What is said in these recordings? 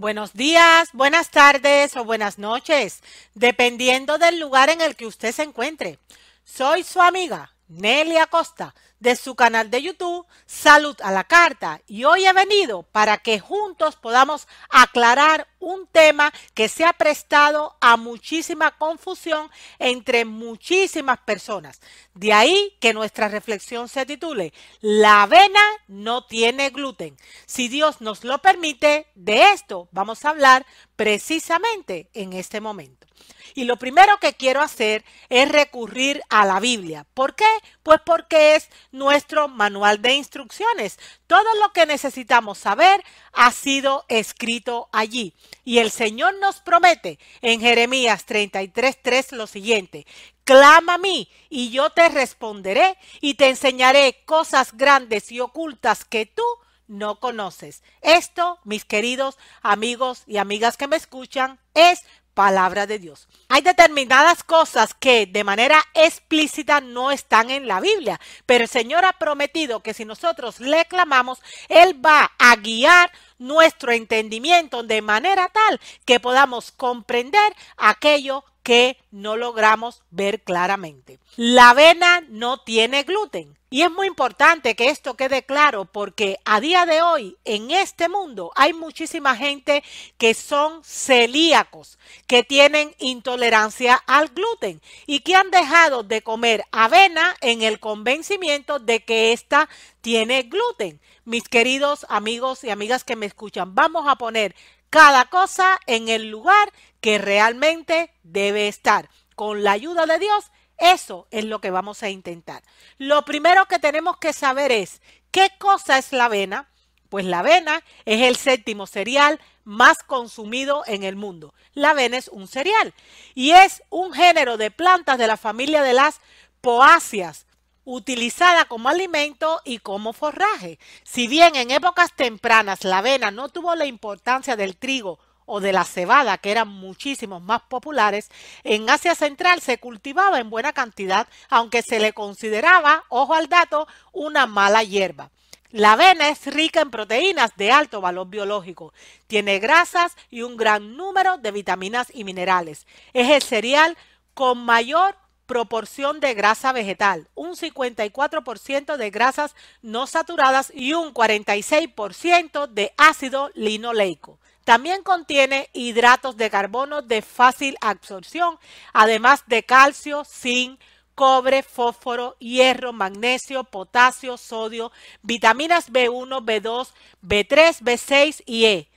Buenos días, buenas tardes o buenas noches, dependiendo del lugar en el que usted se encuentre. Soy su amiga Nelia Costa de su canal de YouTube Salud a la Carta y hoy he venido para que juntos podamos aclarar un tema que se ha prestado a muchísima confusión entre muchísimas personas. De ahí que nuestra reflexión se titule La avena no tiene gluten. Si Dios nos lo permite, de esto vamos a hablar precisamente en este momento. Y lo primero que quiero hacer es recurrir a la Biblia. ¿Por qué? Pues porque es nuestro manual de instrucciones. Todo lo que necesitamos saber ha sido escrito allí. Y el Señor nos promete en Jeremías 33.3 lo siguiente. Clama a mí y yo te responderé y te enseñaré cosas grandes y ocultas que tú no conoces. Esto, mis queridos amigos y amigas que me escuchan, es palabra de Dios. Hay determinadas cosas que de manera explícita no están en la Biblia, pero el Señor ha prometido que si nosotros le clamamos, Él va a guiar nuestro entendimiento de manera tal que podamos comprender aquello que no logramos ver claramente. La avena no tiene gluten. Y es muy importante que esto quede claro porque a día de hoy en este mundo hay muchísima gente que son celíacos, que tienen intolerancia al gluten y que han dejado de comer avena en el convencimiento de que ésta tiene gluten. Mis queridos amigos y amigas que me escuchan, vamos a poner cada cosa en el lugar que realmente debe estar. Con la ayuda de Dios, eso es lo que vamos a intentar. Lo primero que tenemos que saber es, ¿qué cosa es la avena? Pues la avena es el séptimo cereal más consumido en el mundo. La avena es un cereal y es un género de plantas de la familia de las poáceas utilizada como alimento y como forraje. Si bien en épocas tempranas la avena no tuvo la importancia del trigo o de la cebada, que eran muchísimos más populares, en Asia Central se cultivaba en buena cantidad, aunque se le consideraba, ojo al dato, una mala hierba. La avena es rica en proteínas de alto valor biológico, tiene grasas y un gran número de vitaminas y minerales. Es el cereal con mayor proporción de grasa vegetal, un 54% de grasas no saturadas y un 46% de ácido linoleico. También contiene hidratos de carbono de fácil absorción, además de calcio, zinc, cobre, fósforo, hierro, magnesio, potasio, sodio, vitaminas B1, B2, B3, B6 y E.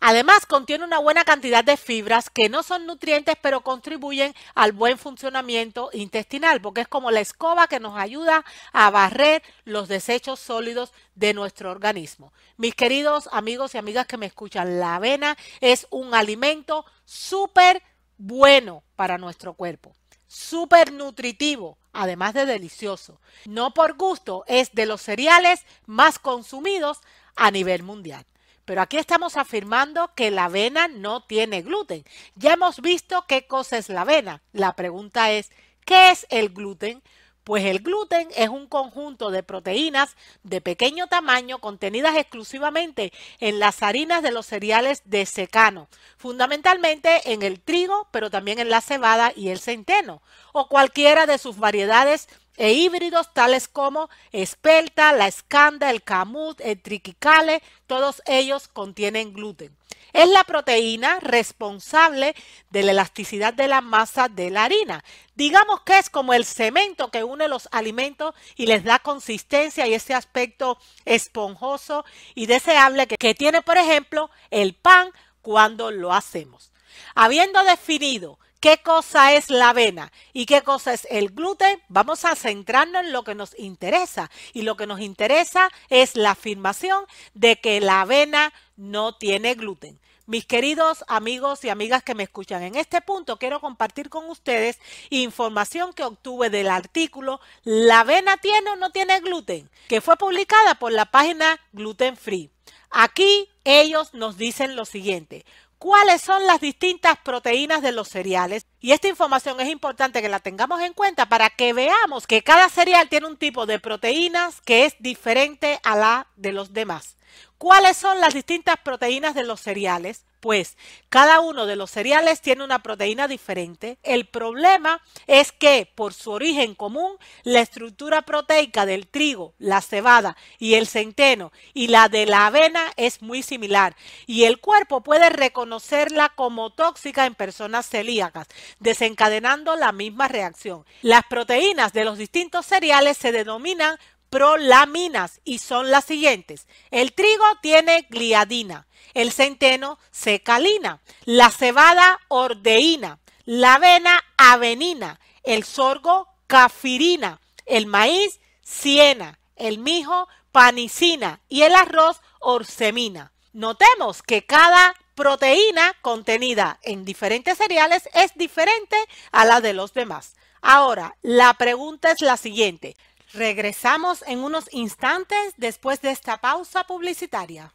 Además, contiene una buena cantidad de fibras que no son nutrientes, pero contribuyen al buen funcionamiento intestinal, porque es como la escoba que nos ayuda a barrer los desechos sólidos de nuestro organismo. Mis queridos amigos y amigas que me escuchan, la avena es un alimento súper bueno para nuestro cuerpo, súper nutritivo, además de delicioso. No por gusto, es de los cereales más consumidos a nivel mundial. Pero aquí estamos afirmando que la avena no tiene gluten. Ya hemos visto qué cosa es la avena. La pregunta es, ¿qué es el gluten? Pues el gluten es un conjunto de proteínas de pequeño tamaño contenidas exclusivamente en las harinas de los cereales de secano, fundamentalmente en el trigo, pero también en la cebada y el centeno, o cualquiera de sus variedades e híbridos tales como espelta, la escanda, el camut, el triquicale, todos ellos contienen gluten. Es la proteína responsable de la elasticidad de la masa de la harina. Digamos que es como el cemento que une los alimentos y les da consistencia y ese aspecto esponjoso y deseable que, que tiene, por ejemplo, el pan cuando lo hacemos. Habiendo definido qué cosa es la avena y qué cosa es el gluten, vamos a centrarnos en lo que nos interesa. Y lo que nos interesa es la afirmación de que la avena no tiene gluten. Mis queridos amigos y amigas que me escuchan, en este punto quiero compartir con ustedes información que obtuve del artículo La avena tiene o no tiene gluten, que fue publicada por la página Gluten Free. Aquí ellos nos dicen lo siguiente cuáles son las distintas proteínas de los cereales. Y esta información es importante que la tengamos en cuenta para que veamos que cada cereal tiene un tipo de proteínas que es diferente a la de los demás. ¿Cuáles son las distintas proteínas de los cereales? Pues cada uno de los cereales tiene una proteína diferente. El problema es que por su origen común, la estructura proteica del trigo, la cebada y el centeno y la de la avena es muy similar y el cuerpo puede reconocerla como tóxica en personas celíacas, desencadenando la misma reacción. Las proteínas de los distintos cereales se denominan prolaminas y son las siguientes. El trigo tiene gliadina, el centeno secalina, la cebada ordeína, la avena avenina, el sorgo cafirina, el maíz siena, el mijo panicina y el arroz orsemina. Notemos que cada proteína contenida en diferentes cereales es diferente a la de los demás. Ahora, la pregunta es la siguiente. Regresamos en unos instantes después de esta pausa publicitaria.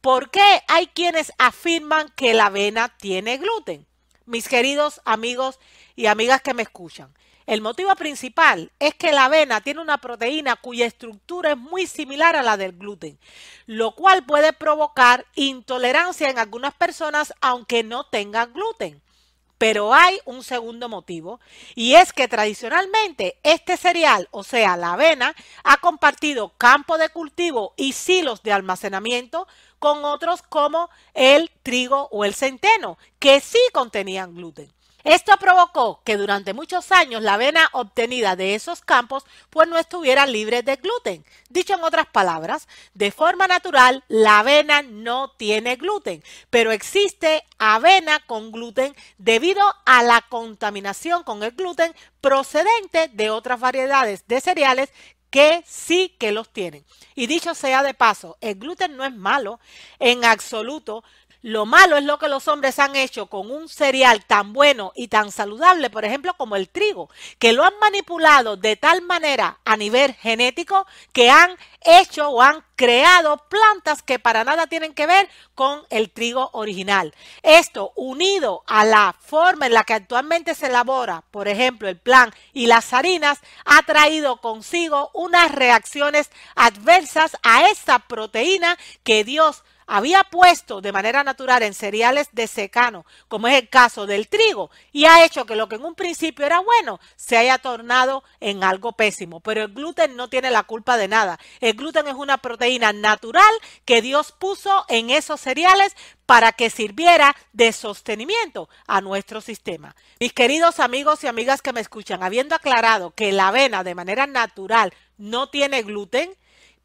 ¿Por qué hay quienes afirman que la avena tiene gluten? Mis queridos amigos y amigas que me escuchan, el motivo principal es que la avena tiene una proteína cuya estructura es muy similar a la del gluten, lo cual puede provocar intolerancia en algunas personas aunque no tengan gluten. Pero hay un segundo motivo y es que tradicionalmente este cereal, o sea, la avena, ha compartido campo de cultivo y silos de almacenamiento con otros como el trigo o el centeno, que sí contenían gluten. Esto provocó que durante muchos años la avena obtenida de esos campos pues no estuviera libre de gluten. Dicho en otras palabras, de forma natural la avena no tiene gluten, pero existe avena con gluten debido a la contaminación con el gluten procedente de otras variedades de cereales que sí que los tienen. Y dicho sea de paso, el gluten no es malo en absoluto, lo malo es lo que los hombres han hecho con un cereal tan bueno y tan saludable, por ejemplo, como el trigo, que lo han manipulado de tal manera a nivel genético que han hecho o han creado plantas que para nada tienen que ver con el trigo original. Esto unido a la forma en la que actualmente se elabora, por ejemplo, el plan y las harinas, ha traído consigo unas reacciones adversas a esa proteína que Dios había puesto de manera natural en cereales de secano, como es el caso del trigo, y ha hecho que lo que en un principio era bueno se haya tornado en algo pésimo. Pero el gluten no tiene la culpa de nada. El gluten es una proteína natural que Dios puso en esos cereales para que sirviera de sostenimiento a nuestro sistema. Mis queridos amigos y amigas que me escuchan, habiendo aclarado que la avena de manera natural no tiene gluten,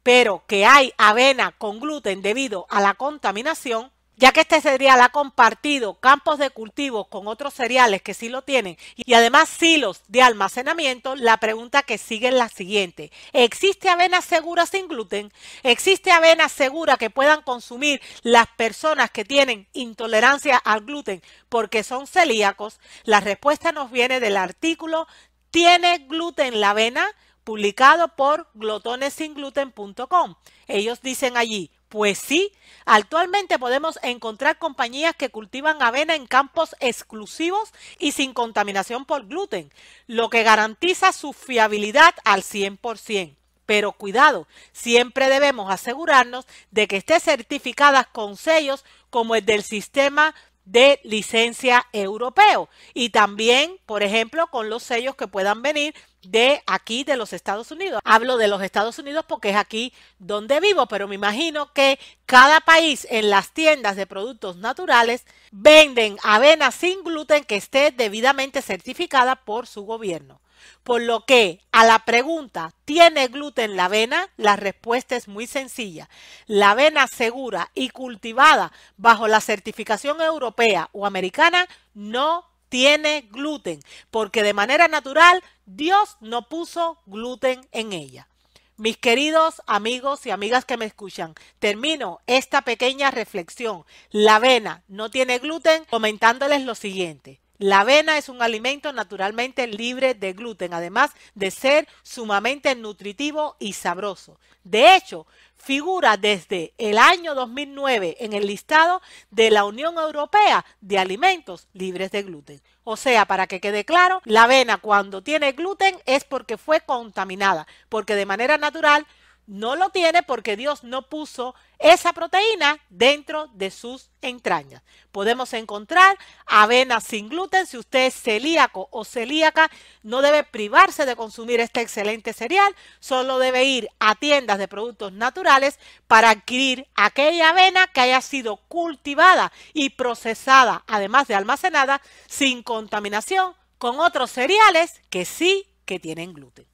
pero que hay avena con gluten debido a la contaminación, ya que este cereal ha compartido campos de cultivo con otros cereales que sí lo tienen y además silos de almacenamiento, la pregunta que sigue es la siguiente. ¿Existe avena segura sin gluten? ¿Existe avena segura que puedan consumir las personas que tienen intolerancia al gluten porque son celíacos? La respuesta nos viene del artículo ¿Tiene gluten la avena? publicado por glotonesingluten.com. Ellos dicen allí, pues sí, actualmente podemos encontrar compañías que cultivan avena en campos exclusivos y sin contaminación por gluten, lo que garantiza su fiabilidad al 100%. Pero cuidado, siempre debemos asegurarnos de que esté certificadas con sellos como el del sistema de licencia europeo y también, por ejemplo, con los sellos que puedan venir de aquí de los Estados Unidos. Hablo de los Estados Unidos porque es aquí donde vivo, pero me imagino que cada país en las tiendas de productos naturales venden avena sin gluten que esté debidamente certificada por su gobierno. Por lo que a la pregunta, ¿tiene gluten la avena? La respuesta es muy sencilla. La avena segura y cultivada bajo la certificación europea o americana no tiene gluten, porque de manera natural Dios no puso gluten en ella. Mis queridos amigos y amigas que me escuchan, termino esta pequeña reflexión. La avena no tiene gluten comentándoles lo siguiente. La avena es un alimento naturalmente libre de gluten, además de ser sumamente nutritivo y sabroso. De hecho, figura desde el año 2009 en el listado de la Unión Europea de Alimentos Libres de Gluten. O sea, para que quede claro, la avena cuando tiene gluten es porque fue contaminada, porque de manera natural no lo tiene porque Dios no puso esa proteína dentro de sus entrañas. Podemos encontrar avena sin gluten. Si usted es celíaco o celíaca, no debe privarse de consumir este excelente cereal. Solo debe ir a tiendas de productos naturales para adquirir aquella avena que haya sido cultivada y procesada, además de almacenada, sin contaminación con otros cereales que sí que tienen gluten.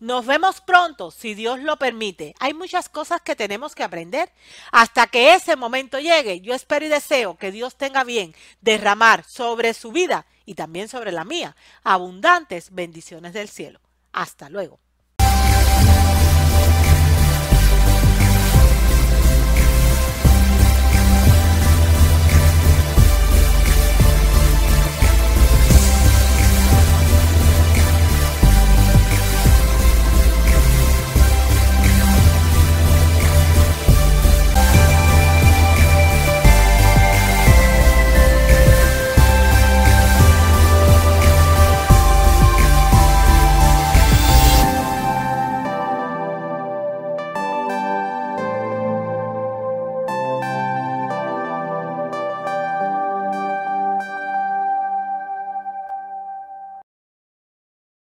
Nos vemos pronto, si Dios lo permite. Hay muchas cosas que tenemos que aprender. Hasta que ese momento llegue, yo espero y deseo que Dios tenga bien derramar sobre su vida y también sobre la mía abundantes bendiciones del cielo. Hasta luego.